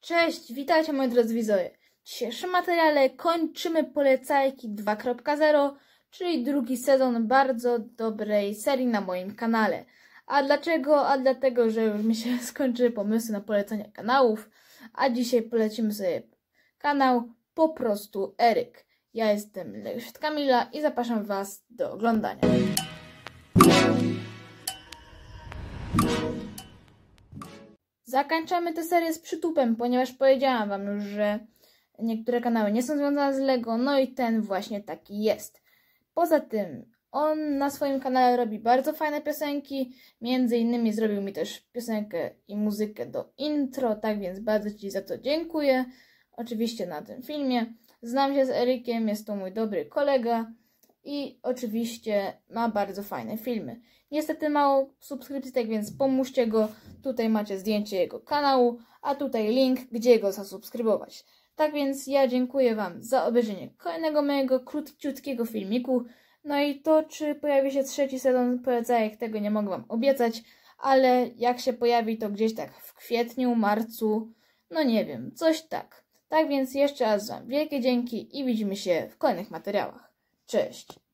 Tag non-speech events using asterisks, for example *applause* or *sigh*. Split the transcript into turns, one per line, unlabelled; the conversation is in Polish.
Cześć, witajcie moi drodzy widzowie. W dzisiejszym materiale kończymy polecajki 2.0, czyli drugi sezon bardzo dobrej serii na moim kanale. A dlaczego? A dlatego, że już mi się *laughs* skończyły pomysły na polecenia kanałów, a dzisiaj polecimy sobie kanał po prostu Eryk. Ja jestem Legosiet Kamila i zapraszam Was do oglądania. Zakończamy tę serię z przytupem, ponieważ powiedziałam Wam już, że niektóre kanały nie są związane z LEGO, no i ten właśnie taki jest. Poza tym, on na swoim kanale robi bardzo fajne piosenki, między innymi zrobił mi też piosenkę i muzykę do intro, tak więc bardzo Ci za to dziękuję. Oczywiście na tym filmie. Znam się z Erikiem, jest to mój dobry kolega i oczywiście ma bardzo fajne filmy. Niestety mało subskrypcji, tak więc pomóżcie go. Tutaj macie zdjęcie jego kanału, a tutaj link, gdzie go zasubskrybować. Tak więc ja dziękuję Wam za obejrzenie kolejnego mojego króciutkiego filmiku. No i to, czy pojawi się trzeci sezon Project, tego nie mogę Wam obiecać, ale jak się pojawi, to gdzieś tak w kwietniu, marcu, no nie wiem, coś tak. Tak więc jeszcze raz Wam wielkie dzięki i widzimy się w kolejnych materiałach. Cześć!